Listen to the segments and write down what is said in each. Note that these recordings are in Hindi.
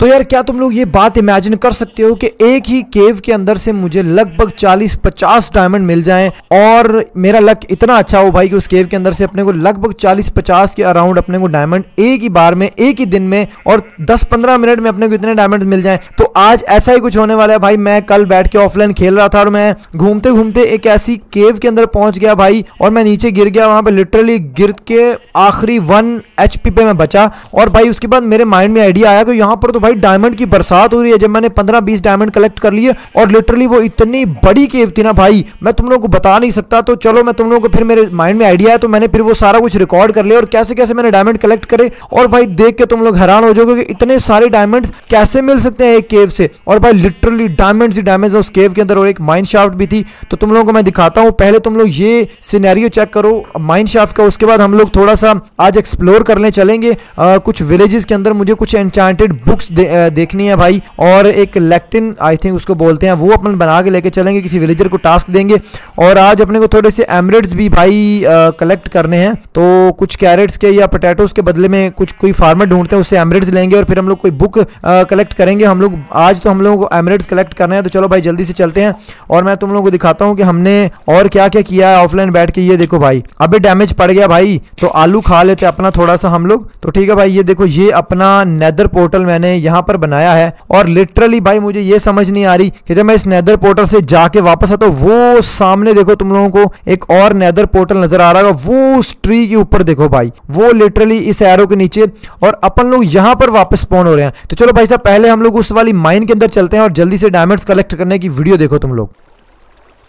तो यार क्या तुम लोग ये बात इमेजिन कर सकते हो कि एक ही केव के अंदर से मुझे लगभग 40-50 डायमंड मिल जाएं और मेरा लक इतना अच्छा हो भाई कि उस केव के अंदर से अपने को लगभग 40-50 के अराउंड अपने को डायमंड एक ही बार में एक ही दिन में और 10-15 मिनट में अपने को इतने डायमंड मिल जाएं तो आज ऐसा ही कुछ होने वाला है भाई मैं कल बैठ के ऑफलाइन खेल रहा था और मैं घूमते घूमते एक ऐसी केव के अंदर पहुंच गया भाई और मैं नीचे गिर गया वहां पर लिटरली गिर के आखिरी वन एच पे मैं बचा और भाई उसके बाद मेरे माइंड में आइडिया आया कि यहाँ पर तो भाई डायमंड की बरसात हो रही है जब मैंने पंद्रह बीस डायमंड कलेक्ट कर लिए और लिटरली वो इतनी बड़ी केव थी ना भाई मैं तुम लोग को बता नहीं सकता तो चलो मैं तुम लोग को फिर मेरे माइंड में आइडिया है तो मैंने फिर वो सारा कुछ रिकॉर्ड कर लिया और कैसे कैसे मैंने डायमंड कलेक्ट करे और भाई देख के तुम लोग हैरान हो जाओगे कि इतने सारे डायमंड कैसे मिल सकते हैं एक केव से और भाई लिटरली डायमंड ही डायमंड उस केव के अंदर और एक माइंड शाफ्ट भी थी तो तुम लोगों को मैं दिखाता हूँ पहले तुम लोग ये सीनैरियो चेक करो माइंड शाफ्ट का उसके बाद हम लोग थोड़ा सा आज एक्सप्लोर करने चलेंगे कुछ विलेजेस के अंदर मुझे कुछ एंटेड बुक्स दे, देखनी है भाई और एक लेक्टिन आई थिंक उसको बोलते हैं वो अपन बना के लेके चलेंगे किसी विलेजर को टास्क देंगे और आज अपने को थोड़े से एमरेट्स भी भाई कलेक्ट करने हैं तो कुछ कैरेट्स के या पोटैटोस के बदले में कुछ कोई फार्मर ढूंढते हैं उससे एमरेट्स लेंगे और फिर हम लोग कोई बुक कलेक्ट करेंगे हम लोग आज तो हम लोगों को एमरेट्स कलेक्ट करना है तो चलो भाई जल्दी से चलते हैं और मैं तुम लोगों को दिखाता हूँ कि हमने और क्या क्या किया है ऑफलाइन बैठ के ये देखो भाई अभी डैमेज पड़ गया भाई तो आलू खा लेते अपना थोड़ा सा हम लोग तो ठीक है भाई ये देखो ये अपना नेदर पोर्टल मैंने यहाँ पर बनाया है और लिटरली भाई मुझे ये समझ नहीं आ रही कि जब मैं इस नेदर पोर्टल से जाके वापस आता हूँ वो सामने देखो तुम लोगों को एक और नेदर पोर्टल नजर आ रहा है वो उस ट्री के ऊपर देखो भाई वो लिटरली इस एरो के नीचे और अपन लोग यहाँ पर वापस स्पॉन हो रहे हैं तो चलो भाई साहब पहले हम लोग उस वाली माइन के अंदर चलते हैं और जल्दी से डायमंड्स कलेक्ट करने की वीडियो देखो तुम लोग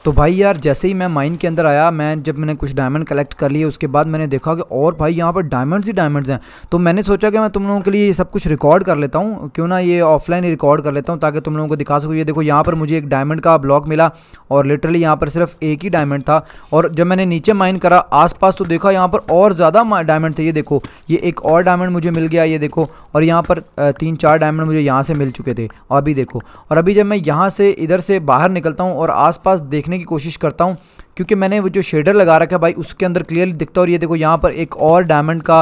तो भाई यार जैसे ही मैं माइन के अंदर आया मैं जब मैंने कुछ डायमंड कलेक्ट कर लिए उसके बाद मैंने देखा कि और भाई यहाँ पर डायमंड्स ही डायमंड्स हैं तो मैंने सोचा कि मैं तुम लोगों के लिए सब कुछ रिकॉर्ड कर लेता हूँ क्यों ना ये ऑफलाइन रिकॉर्ड कर लेता हूँ ताकि तुम लोगों को दिखा सकूँ ये देखो यहाँ पर मुझे एक डायमंड का ब्लॉक मिला और लिटरली यहाँ पर सिर्फ एक ही डायमंड था और जब मैंने नीचे माइन करा पास तो देखा यहाँ पर और ज़्यादा डायमंड थे ये देखो ये एक और डायमंड मुझे मिल गया ये देखो और यहाँ पर तीन चार डायमंड मुझे यहाँ से मिल चुके थे अभी देखो और अभी जब मैं यहाँ से इधर से बाहर निकलता हूँ और आस देखने देखने की कोशिश करता हूँ क्योंकि मैंने वो जो शेडर लगा रखा है भाई उसके अंदर क्लियरली दिखता और ये देखो यहाँ पर एक और डायमंड का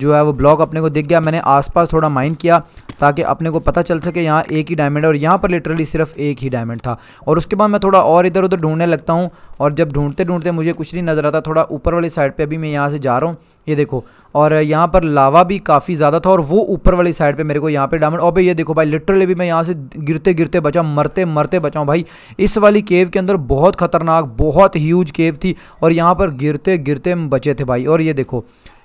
जो है वो ब्लॉक अपने को दिख गया मैंने आसपास थोड़ा माइंड किया ताकि अपने को पता चल सके यहाँ एक ही डायमंड है और यहाँ पर लिटरली सिर्फ एक ही डायमंड था और उसके बाद मैं थोड़ा और इधर उधर ढूंढने लगता हूँ और जब ढूंढते ढूंढते मुझे कुछ नहीं नज़र आता थोड़ा ऊपर वाली साइड पर भी मैं यहाँ से जा रहा हूँ ये देखो और यहाँ पर लावा भी काफ़ी ज़्यादा था और वो ऊपर वाली साइड पे मेरे को यहाँ पे डायमंड और भाई ये देखो भाई लिटरली भी मैं यहाँ से गिरते गिरते बचा मरते मरते बचाऊँ भाई इस वाली केव के अंदर बहुत ख़तरनाक बहुत ह्यूज केव थी और यहाँ पर गिरते गिरते बचे थे भाई और ये देखो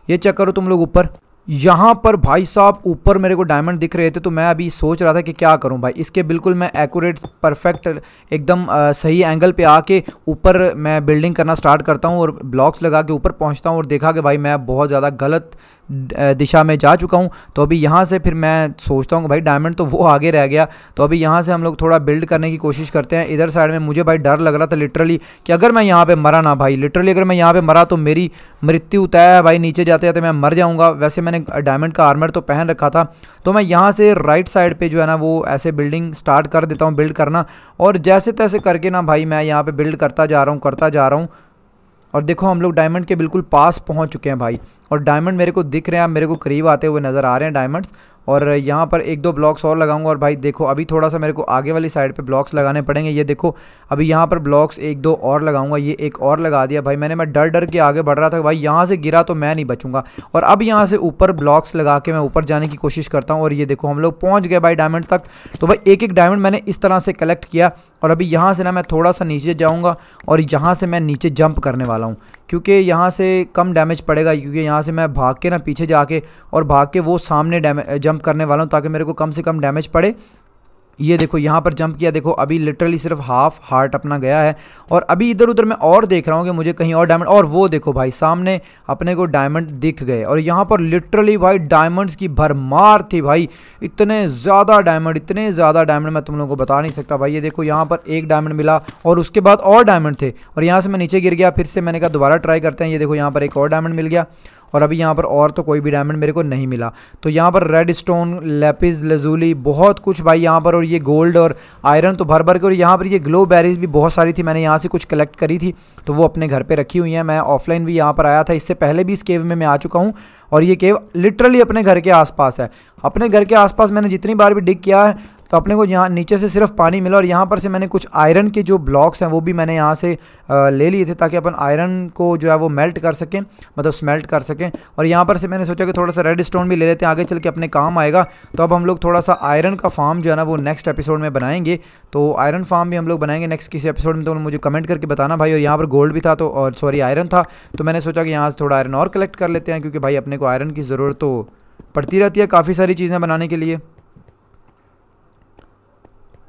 ये चेक करो तुम लोग ऊपर यहाँ पर भाई साहब ऊपर मेरे को डायमंड दिख रहे थे तो मैं अभी सोच रहा था कि क्या करूँ भाई इसके बिल्कुल मैं एक्यूरेट परफेक्ट एकदम सही एंगल पे आके ऊपर मैं बिल्डिंग करना स्टार्ट करता हूँ और ब्लॉक्स लगा के ऊपर पहुँचता हूँ और देखा कि भाई मैं बहुत ज़्यादा गलत दिशा में जा चुका हूँ तो अभी यहाँ से फिर मैं सोचता हूँ भाई डायमंड तो वो आगे रह गया तो अभी यहाँ से हम लोग थोड़ा बिल्ड करने की कोशिश करते हैं इधर साइड में मुझे भाई डर लग रहा था लिटरली कि अगर मैं यहाँ पर मरा ना भाई लिटरली अगर मैं यहाँ पर मरा तो मेरी मृत्यु तय है भाई नीचे जाते जाते मैं मर जाऊँगा वैसे मैंने डायमंड का आर्मर तो पहन रखा था तो मैं यहाँ से राइट साइड पर जो है ना वो ऐसे बिल्डिंग स्टार्ट कर देता हूँ बिल्ड करना और जैसे तैसे करके ना भाई मैं यहाँ पर बिल्ड करता जा रहा हूँ करता जा रहा हूँ और देखो हम लोग डायमंड के बिल्कुल पास पहुंच चुके हैं भाई और डायमंड मेरे को दिख रहे हैं मेरे को करीब आते हुए नज़र आ रहे हैं डायमंड्स और यहाँ पर एक दो ब्लॉक्स और लगाऊंगा और भाई देखो अभी थोड़ा सा मेरे को आगे वाली साइड पे ब्लॉक्स लगाने पड़ेंगे ये देखो अभी यहाँ पर ब्लॉक्स एक दो और लगाऊंगा ये एक और लगा दिया भाई मैंने मैं डर डर के आगे बढ़ रहा था भाई यहाँ से गिरा तो मैं नहीं बचूंगा और अब यहाँ से ऊपर ब्लॉक्स लगा के मैं ऊपर जाने की कोशिश करता हूँ और ये देखो हम लोग पहुँच गए भाई डायमंड तक तो भाई एक एक डायमंड मैंने इस तरह से कलेक्ट किया और अभी यहाँ से ना मैं थोड़ा सा नीचे जाऊँगा और यहाँ से मैं नीचे जंप करने वाला हूँ क्योंकि यहाँ से कम डैमेज पड़ेगा क्योंकि यहाँ से मैं भाग के ना पीछे जाके और भाग के वो सामने जंप करने वाला हूँ ताकि मेरे को कम से कम डैमेज पड़े ये देखो यहाँ पर जंप किया देखो अभी लिटरली सिर्फ हाफ हार्ट अपना गया है और अभी इधर उधर मैं और देख रहा हूँ कि मुझे कहीं और डायमंड और वो देखो भाई सामने अपने को डायमंड दिख गए और यहाँ पर लिटरली भाई डायमंड्स की भरमार थी भाई इतने ज़्यादा डायमंड इतने ज़्यादा डायमंड मैं तुम लोगों को बता नहीं सकता भाई ये देखो यहाँ पर एक डायमंड मिला और उसके बाद और डायमंड थे और यहाँ से मैं नीचे गिर गया फिर से मैंने कहा दोबारा ट्राई करते हैं ये देखो यहाँ पर एक और डायमंड मिल गया और अभी यहाँ पर और तो कोई भी डायमंड मेरे को नहीं मिला तो यहाँ पर रेड स्टोन लेपिस लजूली बहुत कुछ भाई यहाँ पर और ये गोल्ड और आयरन तो भर भर के और यहाँ पर ये ग्लो बैरीज भी बहुत सारी थी मैंने यहाँ से कुछ कलेक्ट करी थी तो वो अपने घर पर रखी हुई हैं मैं ऑफलाइन भी यहाँ पर आया था इससे पहले भी इस केव में मैं आ चुका हूँ और ये केव लिटरली अपने घर के आसपास है अपने घर के आसपास मैंने जितनी बार भी डिग किया है तो अपने को यहाँ नीचे से सिर्फ पानी मिला और यहाँ पर से मैंने कुछ आयरन के जो ब्लॉक्स हैं वो भी मैंने यहाँ से ले लिए थे ताकि अपन आयरन को जो है वो मेल्ट कर सकें मतलब स्मेल्ट कर सकें और यहाँ पर से मैंने सोचा कि थोड़ा सा रेड स्टोन भी ले लेते हैं आगे चल के अपने काम आएगा तो अब हम लोग थोड़ा सा आयरन का फार्म जो है ना वो नेक्स्ट एपिसोड में बनाएंगे तो आयरन फार्म भी हम लोग बनाएंगे नेक्स्ट किसी एपिसोड में तो मुझे कमेंट करके बताना भाई और यहाँ पर गोल्ड भी था तो और सॉरी आयरन था तो मैंने सोचा कि यहाँ से थोड़ा आयरन और कलेक्ट कर लेते हैं क्योंकि भाई अपने को आयरन की ज़रूरत तो पड़ती रहती है काफ़ी सारी चीज़ें बनाने के लिए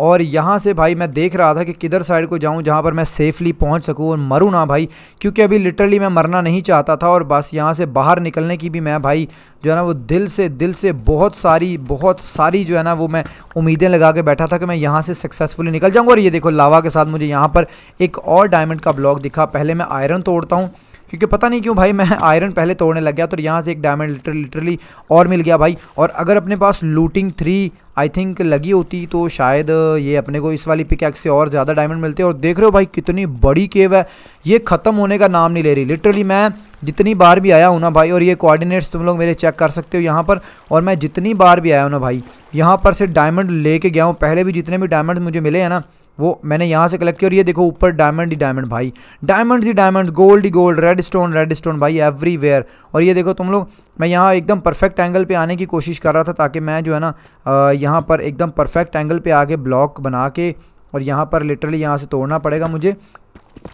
और यहाँ से भाई मैं देख रहा था कि किधर साइड को जाऊँ जहाँ पर मैं सेफली पहुँच सकूँ और मरूँ ना भाई क्योंकि अभी लिटरली मैं मरना नहीं चाहता था और बस यहाँ से बाहर निकलने की भी मैं भाई जो है ना वो दिल से दिल से बहुत सारी बहुत सारी जो है ना वो मैं उम्मीदें लगा के बैठा था कि मैं यहाँ से सक्सेसफुली निकल जाऊँगा और ये देखो लावा के साथ मुझे यहाँ पर एक और डायमंड का ब्लॉक दिखा पहले मैं आयरन तोड़ता हूँ क्योंकि पता नहीं क्यों भाई मैं आयरन पहले तोड़ने लग गया तो यहाँ से एक डायमंड लिटरली लिटरली और मिल गया भाई और अगर अपने पास लूटिंग थ्री आई थिंक लगी होती तो शायद ये अपने को इस वाली पिकैक्स से और ज़्यादा डायमंड मिलते और देख रहे हो भाई कितनी बड़ी केव है ये ख़त्म होने का नाम नहीं ले रही लिटरली मैं जितनी बार भी आया हूँ ना भाई और ये कोऑर्डिनेट्स तुम लोग मेरे चेक कर सकते हो यहाँ पर और मैं जितनी बार भी आया हूँ ना भाई यहाँ पर से डायमंड लेके गया हूँ पहले भी जितने भी डायमंड मुझे मिले हैं ना वो मैंने यहाँ से कलेक्ट किया और ये देखो ऊपर डायमंड ही डायमंड भाई डायमंड ही डायमंड गोल्ड ही gold redstone redstone भाई एवरीवेयर और ये देखो तुम लोग मैं यहाँ एकदम परफेक्ट एंगल पे आने की कोशिश कर रहा था ताकि मैं जो है ना यहाँ पर एकदम परफेक्ट एंगल पे आके ब्लॉक बना के और यहाँ पर लिटरली यहाँ से तोड़ना पड़ेगा मुझे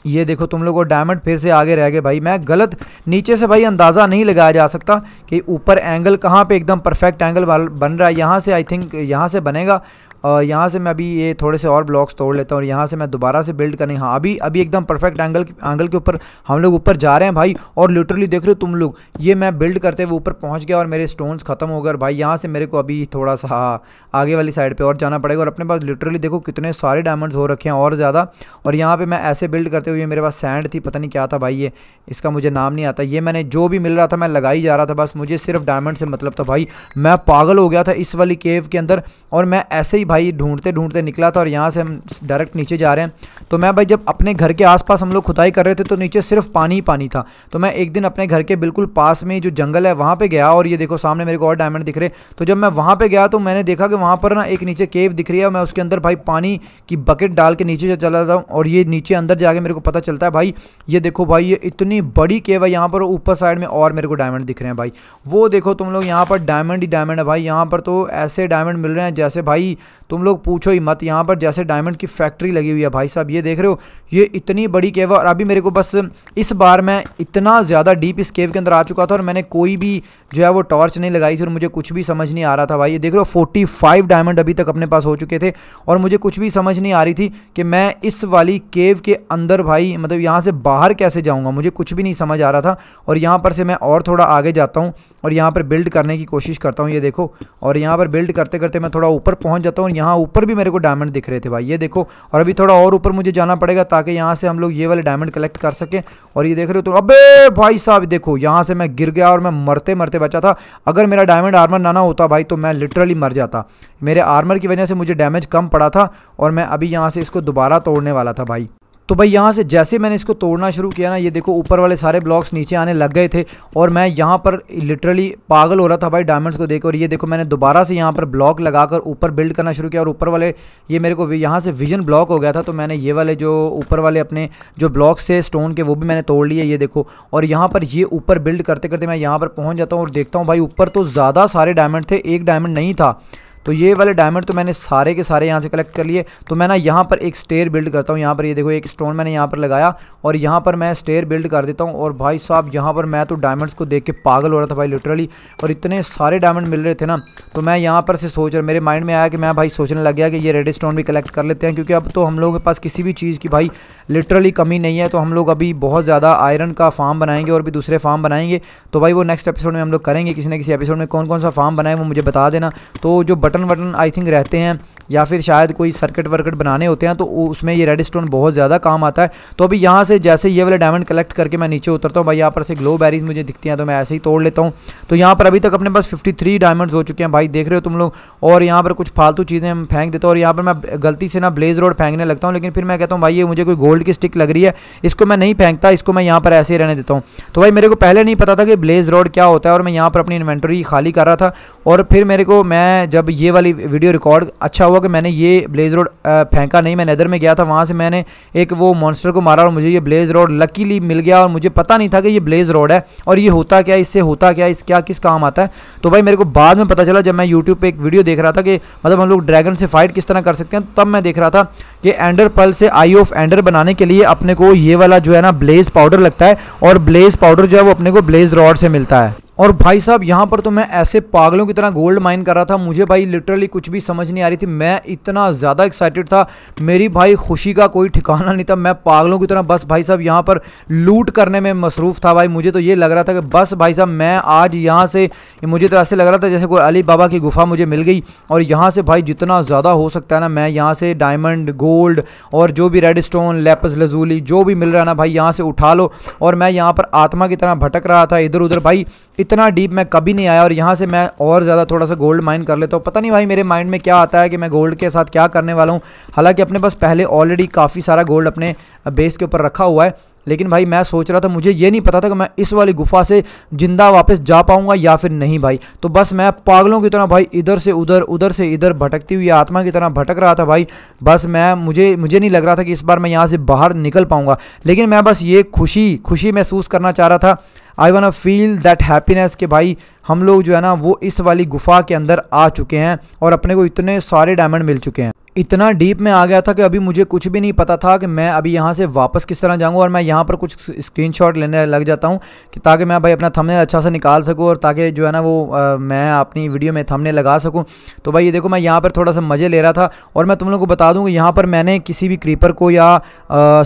ये देखो तुम लोग को डायमंड फिर से आगे रह गए भाई मैं गलत नीचे से भाई अंदाज़ा नहीं लगाया जा सकता कि ऊपर एंगल कहाँ पे एकदम परफेक्ट एंगल बन रहा है यहाँ से आई थिंक यहाँ से बनेगा यहाँ से मैं अभी ये थोड़े से और ब्लॉक्स तोड़ लेता हूँ और यहाँ से मैं दोबारा से बिल्ड करने हाँ अभी अभी एकदम परफेक्ट एंगल एंगल के ऊपर हम लोग ऊपर जा रहे हैं भाई और लिटरली देख रहे हो तुम लोग ये मैं बिल्ड करते हुए ऊपर पहुँच गया और मेरे स्टोन्स खत्म हो गए भाई यहाँ से मेरे को अभी थोड़ा सा हाँ, आगे वाली साइड पर और जाना पड़ेगा और अपने पास लिटरली देखो कितने सारे डायमंड्स हो रखे हैं और ज़्यादा और यहाँ पर मैं ऐसे बिल्ड करते हुए मेरे पास सैंड थी पता नहीं क्या था भाई ये इसका मुझे नाम नहीं आता ये मैंने जो भी मिल रहा था मैं लगाई जा रहा था बस मुझे सिर्फ डायमंड से मतलब था भाई मैं पागल हो गया था इस वाली केव के अंदर और मैं ऐसे ही भाई ढूंढते ढूंढते निकला था और यहाँ से हम डायरेक्ट नीचे जा रहे हैं तो मैं भाई जब अपने घर के आसपास हम लोग खुदाई कर रहे थे तो नीचे सिर्फ पानी ही पानी था तो मैं एक दिन अपने घर के बिल्कुल पास में जो जंगल है वहाँ पर गया और ये देखो सामने मेरे को और डायमंड दिख रहे तो जब मैं वहाँ पर गया तो मैंने देखा कि वहाँ पर ना एक नीचे केव दिख रही है मैं उसके अंदर भाई पानी की बकेट डाल के नीचे चला जाता हूँ और ये नीचे अंदर जाके मेरे को पता चलता है भाई ये देखो भाई ये इतनी बड़ी केव है यहाँ पर ऊपर साइड में और मेरे को डायमंड दिख रहे हैं भाई वो देखो तुम लोग यहाँ पर डायमंड ही डायमंड है भाई यहाँ पर तो ऐसे डायमंड मिल रहे हैं जैसे भाई तुम लोग पूछो ही मत यहाँ पर जैसे डायमंड की फैक्ट्री लगी हुई है भाई साहब ये देख रहे हो ये इतनी बड़ी केव और अभी मेरे को बस इस बार मैं इतना ज़्यादा डीप इस केव के अंदर आ चुका था और मैंने कोई भी जो है वो टॉर्च नहीं लगाई थी और मुझे कुछ भी समझ नहीं आ रहा था भाई ये देख रहे हो फोर्टी फाइव डायमंड अभी तक अपने पास हो चुके थे और मुझे कुछ भी समझ नहीं आ रही थी कि मैं इस वाली केव के अंदर भाई मतलब यहाँ से बाहर कैसे जाऊँगा मुझे कुछ भी नहीं समझ आ रहा था और यहाँ पर से मैं और थोड़ा आगे जाता हूँ और यहाँ पर बिल्ड करने की कोशिश करता हूँ ये देखो और यहाँ पर बिल्ड करते करते मैं थोड़ा ऊपर पहुँच जाता हूँ और यहाँ ऊपर भी मेरे को डायमंड दिख रहे थे भाई ये देखो और अभी थोड़ा और ऊपर मुझे जाना पड़ेगा ताकि यहाँ से हम लोग ये वाले डायमंड कलेक्ट कर सकें और ये देख रहे हो तो अबे भाई साहब देखो यहाँ से मैं गिर गया और मैं मरते मरते बचा था अगर मेरा डायमंड आर्मर ना ना होता भाई तो मैं लिटरली मर जाता मेरे आर्मर की वजह से मुझे डैमेज कम पड़ा था और मैं अभी यहाँ से इसको दोबारा तोड़ने वाला था भाई तो भाई यहाँ से जैसे मैंने इसको तोड़ना शुरू किया ना ये देखो ऊपर वाले सारे ब्लॉक्स नीचे आने लग गए थे और मैं यहाँ पर लिटरली पागल हो रहा था भाई डायमंड्स को देखो और ये देखो मैंने दोबारा से यहाँ पर ब्लॉक लगाकर ऊपर बिल्ड करना शुरू किया और ऊपर वाले ये मेरे को यहाँ से विजन ब्लॉक हो गया था तो मैंने ये वाले जो ऊपर वाले अपने जो ब्लॉक्स थे स्टोन के वो भी मैंने तोड़ लिए ये देखो और यहाँ पर ये ऊपर बिल्ड करते करते मैं यहाँ पर पहुँच जाता हूँ और देखता हूँ भाई ऊपर तो ज़्यादा सारे डायमंड थे एक डायमंड नहीं था तो ये वाले डायमंड तो मैंने सारे के सारे यहाँ से कलेक्ट कर लिए तो मैं ना यहाँ पर एक स्टेयर बिल्ड करता हूँ यहाँ पर ये देखो एक स्टोन मैंने यहाँ पर लगाया और यहाँ पर मैं स्टेयर बिल्ड कर देता हूँ और भाई साहब यहाँ पर मैं तो डायमंड्स को देख के पागल हो रहा था भाई लिटरली और इतने सारे डायमंड मिल रहे थे ना तो मैं यहाँ पर से सोच रहा मेरे माइंड में आया कि मैं भाई सोचने लग गया कि ये रेड स्टोन भी कलेक्ट कर लेते हैं क्योंकि अब तो हम लोगों के पास किसी भी चीज़ की भाई लिटरली कमी नहीं है तो हम लोग अभी बहुत ज़्यादा आयरन का फार्म बनाएंगे और भी दूसरे फार्म बनाएंगे तो भाई वो नेक्स्ट एपिसोड में हम लोग करेंगे किसी ना किसी एपिसोड में कौन कौन सा फार्म बनाए वो मुझे बता देना तो जो बटन वटन आई थिंक रहते हैं या फिर शायद कोई सर्किट वर्कट बनाने होते हैं तो उसमें ये रेड स्टोन बहुत ज़्यादा काम आता है तो अभी यहाँ से जैसे ये वाले डायमंड कलेक्ट करके मैं नीचे उतरता हूँ भाई यहाँ पर से ग्लो बैरीज मुझे दिखती हैं तो मैं ऐसे ही तोड़ लेता हूँ तो यहाँ पर अभी तक अपने पास 53 डायमंड्स हो चुके हैं भाई देख रहे हो तुम लोग और यहाँ पर कुछ फालतू चीज़ें फेंक देते हैं और यहाँ पर मैं गलती से ना ब्लेज रोड फेंकने लगता हूँ लेकिन फिर मैं कहता हूँ भाई ये मुझे कोई गोल्ड गोल्ड की स्टिक लग रही है इसको मैं नहीं फेंकता इसको मैं यहाँ पर ऐसे ही रहने देता हूँ तो भाई मेरे को पहले नहीं पता था कि ब्लेज रोड क्या होता है और मैं यहाँ पर अपनी इन्वेंट्री खाली कर रहा था और फिर मेरे को मैं जब ये वाली वीडियो रिकॉर्ड अच्छा हुआ कि मैंने ये ब्लेज रोड फेंका नहीं मैं नदर में गया था वहाँ से मैंने एक वो मॉन्स्टर को मारा और मुझे ये ब्लेज रोड लकीली मिल गया और मुझे पता नहीं था कि ये ब्लेज रोड है और ये होता क्या इससे होता क्या इस क्या किस काम आता है तो भाई मेरे को बाद में पता चला जब मैं यूट्यूब पर एक वीडियो देख रहा था कि मतलब हम लोग ड्रैगन से फाइट किस तरह कर सकते हैं तब मैं देख रहा था कि एंडर पल से आई ऑफ एंडर बना बनाने के लिए अपने को ये वाला जो है ना ब्लेज पाउडर लगता है और ब्लेज पाउडर जो है वो अपने को ब्लेज रॉड से मिलता है और भाई साहब यहाँ पर तो मैं ऐसे पागलों की तरह गोल्ड माइन कर रहा था मुझे भाई लिटरली कुछ भी समझ नहीं आ रही थी मैं इतना ज़्यादा एक्साइटेड था मेरी भाई खुशी का कोई ठिकाना नहीं था मैं पागलों की तरह बस भाई साहब यहाँ पर लूट करने में मसरूफ़ था भाई मुझे तो ये लग रहा था कि बस भाई साहब मैं आज यहाँ से मुझे तो ऐसे लग रहा था जैसे कोई अली बाबा की गुफा मुझे मिल गई और यहाँ से भाई जितना ज़्यादा हो सकता है ना मैं यहाँ से डायमंड गोल्ड और जो भी रेड स्टोन लेपस लजूली जो भी मिल रहा है ना भाई यहाँ से उठा लो और मैं यहाँ पर आत्मा की तरह भटक रहा था इधर उधर भाई इतना डीप मैं कभी नहीं आया और यहाँ से मैं और ज़्यादा थोड़ा सा गोल्ड माइन कर लेता हूँ पता नहीं भाई मेरे माइंड में क्या आता है कि मैं गोल्ड के साथ क्या करने वाला हूँ हालांकि अपने पास पहले ऑलरेडी काफ़ी सारा गोल्ड अपने बेस के ऊपर रखा हुआ है लेकिन भाई मैं सोच रहा था मुझे ये नहीं पता था कि मैं इस वाली गुफा से ज़िंदा वापस जा पाऊंगा या फिर नहीं भाई तो बस मैं पागलों की तरह भाई इधर से उधर उधर से इधर भटकती हुई आत्मा की तरह भटक रहा था भाई बस मैं मुझे मुझे नहीं लग रहा था कि इस बार मैं यहाँ से बाहर निकल पाऊँगा लेकिन मैं बस ये खुशी खुशी महसूस करना चाह रहा था I want feel that happiness कि भाई हम लोग जो है ना वो इस वाली गुफा के अंदर आ चुके हैं और अपने को इतने सारे डायमंड मिल चुके हैं इतना डीप में आ गया था कि अभी मुझे कुछ भी नहीं पता था कि मैं अभी यहाँ से वापस किस तरह जाऊँगा और मैं यहाँ पर कुछ स्क्रीनशॉट लेने लग जाता हूँ कि ताकि मैं भाई अपना थंबनेल अच्छा से निकाल सकूँ और ताकि जो है ना वो आ, मैं अपनी वीडियो में थंबनेल लगा सकूँ तो भाई ये देखो मैं यहाँ पर थोड़ा सा मज़े ले रहा था और मैं तुम लोग को बता दूँ कि यहाँ पर मैंने किसी भी क्रीपर को या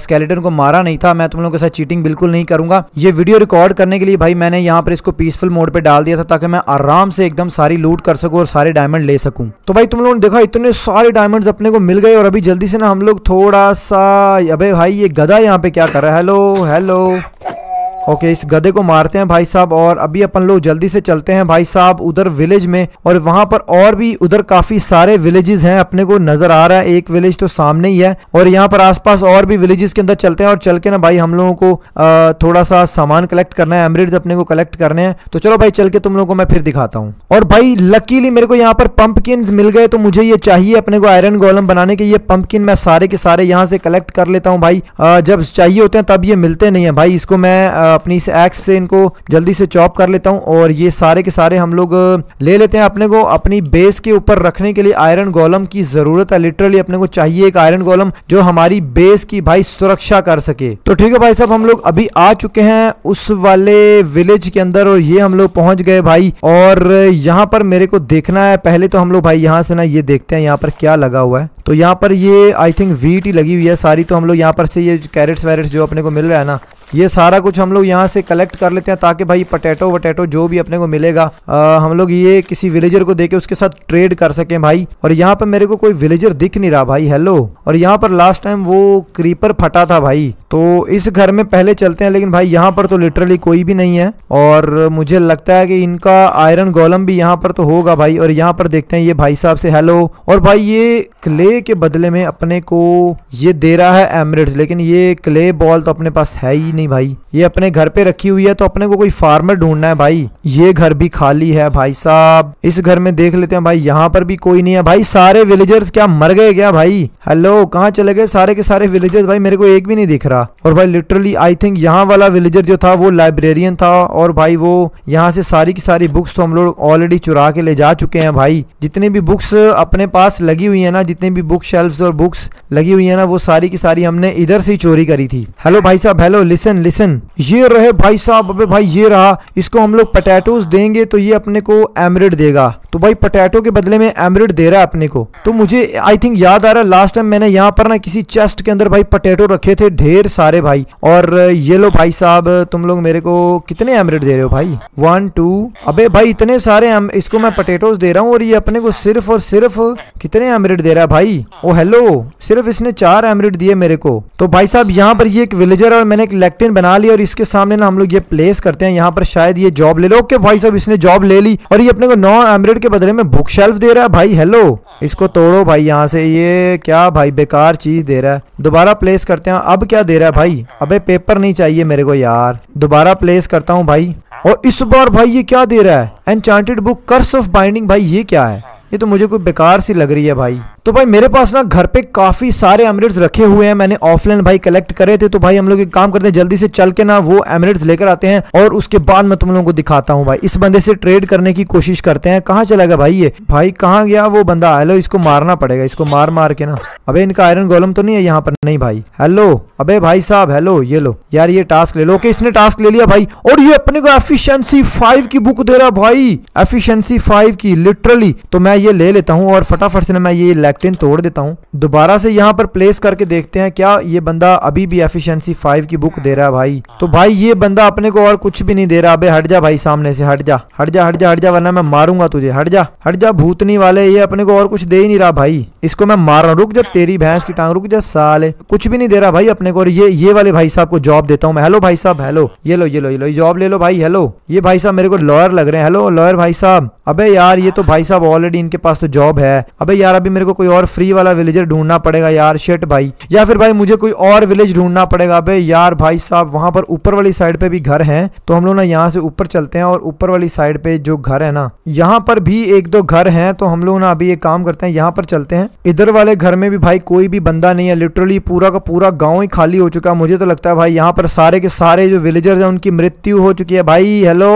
स्केलेटन को मारा नहीं था मैं तुम लोगों के साथ चीटिंग बिल्कुल नहीं करूँगा ये वीडियो रिकॉर्ड करने के लिए भाई मैंने यहाँ पर इसको पीसफुल मोड पर डाल दिया था ताकि मैं आराम से एकदम सारी लूट कर सकूँ और सारे डायमंड ले सकूँ तो भाई तुम लोगों ने देखा इतने सारे डायमंड अपने को मिल गए और अभी जल्दी से ना हम लोग थोड़ा सा अबे भाई ये गधा यहाँ पे क्या कर रहा है हेलो हेलो ओके इस गधे को मारते हैं भाई साहब और अभी अपन लोग जल्दी से चलते हैं भाई साहब उधर विलेज में और वहां पर और भी उधर काफी सारे विलेजेस हैं अपने को नजर आ रहा है एक विलेज तो सामने ही है और यहाँ पर आसपास और भी विलेजेस के अंदर चलते हैं और चल के ना भाई हम लोगों को थोड़ा सा सामान कलेक्ट करना है एमरिड अपने को कलेक्ट करने हैं तो चलो भाई चल के तुम लोग को मैं फिर दिखाता हूँ और भाई लकीली मेरे को यहाँ पर पंपकिन मिल गए तो मुझे ये चाहिए अपने को आयरन गोलम बनाने के ये पंपकिन मैं सारे के सारे यहाँ से कलेक्ट कर लेता हूँ भाई जब चाहिए होते हैं तब ये मिलते नहीं है भाई इसको मैं अपनी इस एक्स से इनको जल्दी से चॉप कर लेता हूँ और ये सारे के सारे हम लोग ले लेते हैं अपने को अपनी बेस के ऊपर रखने के लिए आयरन गोलम की जरूरत है लिटरली अपने को चाहिए एक आयरन गोलम जो हमारी बेस की भाई सुरक्षा कर सके तो ठीक है भाई साहब हम लोग अभी आ चुके हैं उस वाले विलेज के अंदर और ये हम लोग पहुंच गए भाई और यहाँ पर मेरे को देखना है पहले तो हम लोग भाई यहाँ से ना ये देखते हैं यहाँ पर क्या लगा हुआ है तो यहाँ पर ये आई थिंक वीट ही लगी हुई है सारी तो हम लोग यहाँ पर से ये कैरेट्स वैरेट्स जो अपने को मिल रहा है ना ये सारा कुछ हम लोग यहाँ से कलेक्ट कर लेते हैं ताकि भाई पटेटो वटेटो जो भी अपने को मिलेगा आ, हम लोग ये किसी विलेजर को देके उसके साथ ट्रेड कर सकें भाई और यहाँ पर मेरे को कोई विलेजर दिख नहीं रहा भाई हेलो और यहाँ पर लास्ट टाइम वो क्रीपर फटा था भाई तो इस घर में पहले चलते हैं लेकिन भाई यहाँ पर तो लिटरली कोई भी नहीं है और मुझे लगता है कि इनका आयरन गोलम भी यहाँ पर तो होगा भाई और यहाँ पर देखते हैं ये भाई साहब से हेलो और भाई ये क्ले के बदले में अपने को ये दे रहा है एमरेट्स लेकिन ये क्ले बॉल तो अपने पास है ही नहीं भाई ये अपने घर पे रखी हुई है तो अपने को कोई फार्मर ढूंढना है भाई ये घर भी खाली है भाई साहब इस घर में देख लेते हैं भाई यहाँ पर भी कोई नहीं है भाई सारे विलेजर्स क्या मर गए क्या भाई हेलो कहाँ चले गए सारे के सारे विलेजर्स भाई मेरे को एक भी नहीं दिख रहा और भाई लिटरली आई थिंक यहाँ वाला विलेजर जो था वो लाइब्रेरियन था और भाई वो यहाँ से सारी की सारी बुक्स तो हम लोग ऑलरेडी चुरा के ले जा चुके हैं भाई जितने भी बुक्स अपने पास लगी हुई है ना जितने भी बुक शेल्फ और बुक्स लगी हुई है ना वो सारी की सारी हमने इधर से ही चोरी करी थी हेलो भाई साहब हेलो लिस लिसन लिसन ये रहे भाई साहब अबे भाई ये रहा इसको हम लोग पटैटोज देंगे तो ये अपने को एमरेड देगा तो भाई पटेटो के बदले में एमरेड दे रहा है अपने को तो मुझे आई थिंक याद आ रहा है लास्ट टाइम मैंने यहाँ पर ना किसी चेस्ट के अंदर भाई पटेटो रखे थे ढेर सारे भाई और ये लो भाई साहब तुम लोग मेरे को कितने एमरेड दे रहे हो भाई वन टू अबे भाई इतने सारे इसको मैं पटेटोज दे रहा हूँ और ये अपने को सिर्फ और सिर्फ कितने एमरेड दे रहा है भाई ओ oh, हेलो सिर्फ इसने चार एमरेड दिए मेरे को तो भाई साहब यहाँ पर ये एक विलेजर और मैंने एक कैप्टन बना लिया और इसके सामने ना हम लोग ये प्लेस करते हैं यहाँ पर शायद ये जॉब ले लो ओके भाई साहब इसने जॉब ले ली और ये अपने को नौ एमरेड के बदले में बुक शेल्फ दे रहा है भाई हेलो इसको तोड़ो भाई यहाँ से ये क्या भाई बेकार चीज दे रहा है दोबारा प्लेस करते हैं अब क्या दे रहा है भाई अबे पेपर नहीं चाहिए मेरे को यार दोबारा प्लेस करता हूँ भाई और इस बार भाई ये क्या दे रहा है enchanted book curse of binding भाई ये क्या है ये तो मुझे कोई बेकार सी लग रही है भाई तो भाई मेरे पास ना घर पे काफ़ी सारे एमरेट्स रखे हुए हैं मैंने ऑफलाइन भाई कलेक्ट करे थे तो भाई हम लोग एक काम करते हैं जल्दी से चल के ना वो एमरेट्स लेकर आते हैं और उसके बाद मैं तुम लोगों को दिखाता हूँ भाई इस बंदे से ट्रेड करने की कोशिश करते हैं कहाँ चला गया भाई ये भाई कहाँ गया वो बंदा हेलो इसको मारना पड़ेगा इसको मार मार के ना अबे इनका आयरन गोलम तो नहीं है यहाँ पर नहीं भाई हेलो अबे भाई साहब हेलो ये लो यार ये टास्क ले लो ओके इसने टास्क ले लिया भाई और ये अपने को एफिशिएंसी फाइव की बुक दे रहा भाई एफिशिएंसी फाइव की लिटरली तो मैं ये ले लेता हूँ और फटाफट से ना मैं ये कैप्टन तोड़ देता हूँ दोबारा से यहाँ पर प्लेस करके देखते हैं क्या ये बंदा अभी भी एफिशिएंसी फाइव की बुक दे रहा है भाई तो भाई ये बंदा अपने को और कुछ भी नहीं दे रहा अबे हट जा भाई सामने से हट जा हट जा हट जा हट जा वरना मैं मारूंगा तुझे हट जा हट जा भूतनी वाले ये अपने को और कुछ दे ही नहीं रहा भाई इसको मैं मार रहा रुक जा तेरी भैंस की टांग रुक जा साले कुछ भी नहीं दे रहा भाई अपने को और ये ये वाले भाई साहब को जॉब देता हूँ मैं हेलो भाई साहब हेलो ये लो ये लो ये लो जॉब ले लो भाई हेलो ये भाई साहब मेरे को लॉयर लग रहे हैं हेलो लॉयर भाई साहब अबे यार ये तो भाई साहब ऑलरेडी इनके पास तो जॉब है अबे यार अभी मेरे को कोई कोई और फ्री वाला विलेजर ढूंढना पड़ेगा यार शेट भाई या फिर भाई मुझे कोई और विलेज ढूंढना पड़ेगा अबे यार भाई साहब वहां पर ऊपर वाली साइड पे भी घर है तो हम लोग ना यहाँ से ऊपर चलते हैं और ऊपर वाली साइड पे जो घर है ना यहाँ पर भी एक दो घर है तो हम लोग ना अभी एक काम करते हैं यहाँ पर चलते हैं इधर वाले घर में भी भाई कोई भी बंदा नहीं है लिटरली पूरा का पूरा गाँव ही खाली हो चुका है मुझे तो लगता है भाई यहाँ पर सारे के सारे जो विलेजर्स है उनकी मृत्यु हो चुकी है भाई हेलो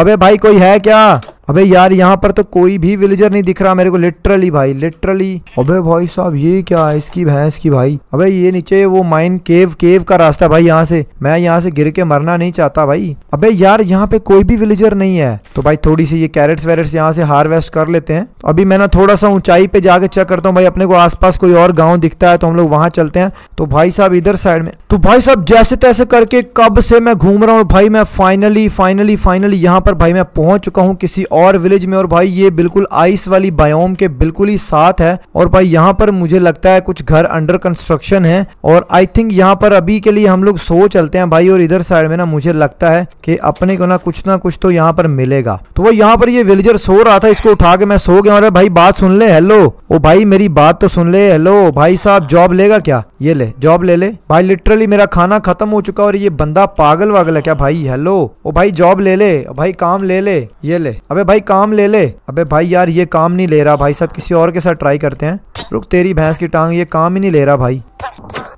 अबे भाई कोई है क्या अबे यार यहाँ पर तो कोई भी विलेजर नहीं दिख रहा मेरे को लिटरली भाई लिटरली अबे भाई साहब ये क्या है इसकी भैंस की भाई अबे ये नीचे वो माइन केव केव का रास्ता भाई यहाँ से मैं यहाँ से गिर के मरना नहीं चाहता भाई अबे यार यहाँ पे कोई भी विलेजर नहीं है तो भाई थोड़ी सी ये कैरेट्स वेरेट्स यहाँ से हार्वेस्ट कर लेते हैं तो अभी मैं ना थोड़ा सा ऊंचाई पे जाके चेक करता हूँ भाई अपने को आस कोई और गाँव दिखता है तो हम लोग वहाँ चलते हैं तो भाई साहब इधर साइड में तो भाई साहब जैसे तैसे करके कब से मैं घूम रहा हूँ भाई मैं फाइनली फाइनली फाइनली यहाँ पर भाई मैं पहुंच चुका हूँ किसी और विलेज में और भाई ये बिल्कुल आइस वाली बायोम के बिल्कुल ही साथ है और भाई यहाँ पर मुझे लगता है कुछ घर अंडर कंस्ट्रक्शन है और आई थिंक यहाँ पर अभी के लिए हम लोग सो चलते हैं भाई और इधर साइड में ना मुझे लगता है कि अपने को ना कुछ ना कुछ तो यहाँ पर मिलेगा तो वो यहाँ पर ये विलेजर सो रहा था इसको उठा के मैं सो गया और भाई बात सुन ले हेलो ओ भाई मेरी बात तो सुन ले हेलो भाई साहब जॉब लेगा क्या ये ले जॉब ले ले भाई लिटरली मेरा खाना खत्म हो चुका और ये बंदा पागल वागल है क्या भाई हेलो ओ भाई जॉब ले ले भाई काम ले ले ये ले अबे भाई काम ले ले अबे भाई यार ये काम नहीं ले रहा भाई सब किसी और के साथ ट्राई करते हैं रुक तेरी भैंस की टांग ये काम ही नहीं ले रहा भाई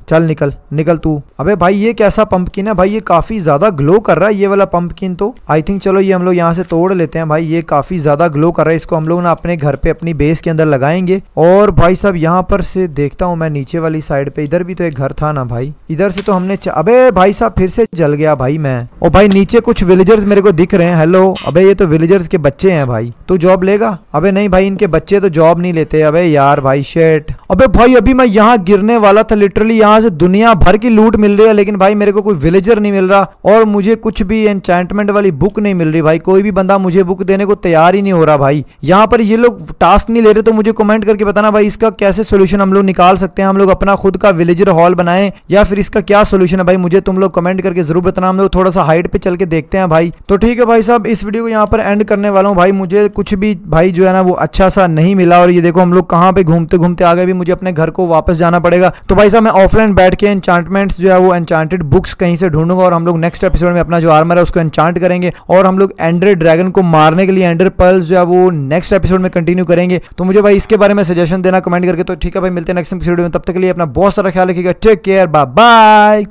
चल निकल निकल तू अबे भाई ये कैसा पंपकिन है भाई ये काफी ज्यादा ग्लो कर रहा है ये वाला पंपकिन तो आई थिंक चलो ये हम लोग यहाँ से तोड़ लेते हैं भाई ये काफी ज्यादा ग्लो कर रहा है इसको हम लोग ना अपने घर पे अपनी बेस के अंदर लगाएंगे और भाई साहब यहाँ पर से देखता हूँ मैं नीचे वाली साइड पे इधर भी तो एक घर था ना भाई इधर से तो हमने अबे भाई साहब फिर से जल गया भाई मैं और भाई नीचे कुछ विलेजर्स मेरे को दिख रहे हैं हेलो अबे ये तो विलेजर्स के बच्चे हैं भाई तू जॉब लेगा अबे नहीं भाई इनके बच्चे तो जॉब नहीं लेते अबे यार भाई शेट अबे भाई अभी मैं यहाँ गिरने वाला था लिटरली यहाँ वहां से दुनिया भर की लूट मिल रही है लेकिन भाई मेरे को कोई विलेजर नहीं मिल रहा और मुझे कुछ भी एंचाइटमेंट वाली बुक नहीं मिल रही भाई कोई भी बंदा मुझे बुक देने को तैयार ही नहीं हो रहा भाई यहाँ पर ये लोग टास्क नहीं ले रहे तो मुझे कमेंट करके बताना भाई इसका कैसे सोल्यूशन हम लोग निकाल सकते हैं हम लोग अपना खुद का विलेजर हॉल बनाए या फिर इसका क्या सोल्यूशन है भाई मुझे तुम लोग कमेंट करके जरूर बताना हम लोग थोड़ा सा हाइट पे चल के देखते हैं भाई तो ठीक है भाई साहब इस वीडियो को यहाँ पर एंड करने वाला हूँ भाई मुझे कुछ भी भाई जो है ना वो अच्छा सा नहीं मिला और ये देखो हम लोग कहाँ पे घूमते घूमते आगे भी मुझे अपने घर को वापस जाना पड़ेगा तो भाई साहब मैं ऑफलाइन मैं बैठ के एनचांटमेंट्स जो है वो एनचांटेड बुक्स कहीं से ढूंढूंगा और हम लोग नेक्स्ट एपिसोड में अपना जो आर्मर है उसको एनचांट करेंगे और हम लोग एंडर ड्रैगन को मारने के लिए एंडर पर्ल्स जो है वो नेक्स्ट एपिसोड में कंटिन्यू करेंगे तो मुझे भाई इसके बारे में सजेशन देना कमेंट करके तो ठीक है भाई मिलते हैं नेक्स्ट एपिसोड में तब तक के लिए अपना बहुत सारा ख्याल रखिएगा टेक केयर बाय बाय